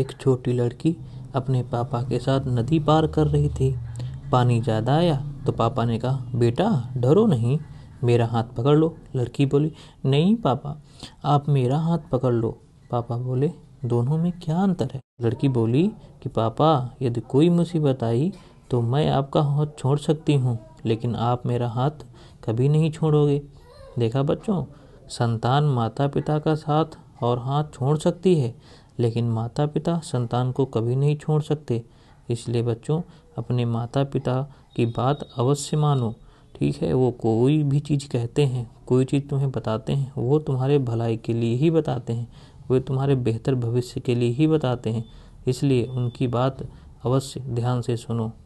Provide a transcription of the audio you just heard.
एक छोटी लड़की अपने पापा के साथ नदी पार कर रही थी पानी ज़्यादा आया तो पापा ने कहा बेटा डरो नहीं मेरा हाथ पकड़ लो लड़की बोली नहीं पापा आप मेरा हाथ पकड़ लो पापा बोले दोनों में क्या अंतर है लड़की बोली कि पापा यदि कोई मुसीबत आई तो मैं आपका हाथ छोड़ सकती हूँ लेकिन आप मेरा हाथ कभी नहीं छोड़ोगे देखा बच्चों संतान माता पिता का साथ और हाथ छोड़ सकती है लेकिन माता पिता संतान को कभी नहीं छोड़ सकते इसलिए बच्चों अपने माता पिता की बात अवश्य मानो ठीक है वो कोई भी चीज़ कहते हैं कोई चीज़ तुम्हें बताते हैं वो तुम्हारे भलाई के लिए ही बताते हैं वे तुम्हारे बेहतर भविष्य के लिए ही बताते हैं इसलिए उनकी बात अवश्य ध्यान से सुनो